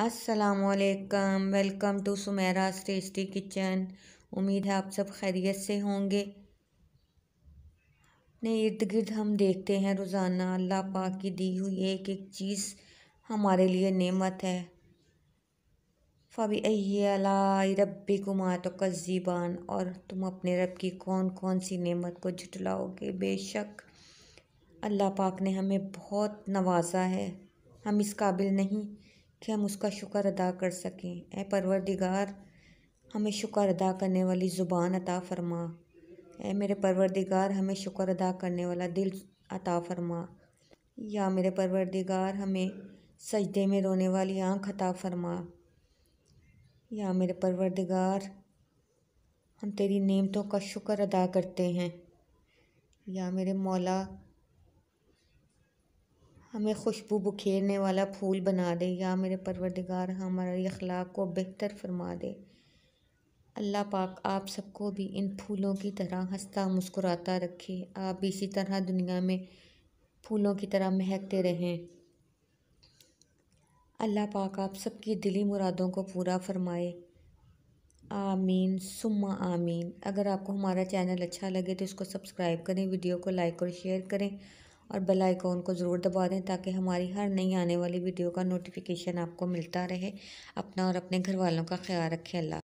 असलकम welcome to Sumera tasty kitchen उम्मीद है आप सब खैरियत से होंगे नहीं इर्द गिर्द हम देखते हैं रोज़ाना अल्लाह पाक की दी हुई एक एक चीज़ हमारे लिए नेमत है फ़बी अला रबी कुमार तो कज़ीबान और तुम अपने रब की कौन कौन सी नेमत को झुटलाओगे बेशक अल्लाह पाक ने हमें बहुत नवाजा है हम इस काबिल नहीं कि हम उसका शुक्र अदा कर सकें ए परवरदिगार हमें शुक्र अदा करने वाली ज़ुबान अता फरमा ए मेरे परवरदिगार हमें शुक्र अदा करने वाला दिल अता फरमा या मेरे परवरदिगार हमें सजदे में रोने वाली आँख अता फरमा या मेरे परवरदिगार हम तेरी नेमतों का शुक्र अदा करते हैं या मेरे मौला हमें खुशबू बखेरने वाला फूल बना दे या मेरे परवरदिगार हमारे अखलाक को बेहतर फरमा दे अल्लाह पाक आप सबको भी इन फूलों की तरह हंसता मुस्कुराता रखे आप भी इसी तरह दुनिया में फूलों की तरह महकते रहें अल्लाह पाक आप सबकी दिली मुरादों को पूरा फरमाए आमीन सुम्मा आमीन अगर आपको हमारा चैनल अच्छा लगे तो इसको सब्सक्राइब करें वीडियो को लाइक और शेयर करें और बेल आइकॉन को ज़रूर दबा दें ताकि हमारी हर नई आने वाली वीडियो का नोटिफिकेशन आपको मिलता रहे अपना और अपने घर वालों का ख्याल रखें अल्लाह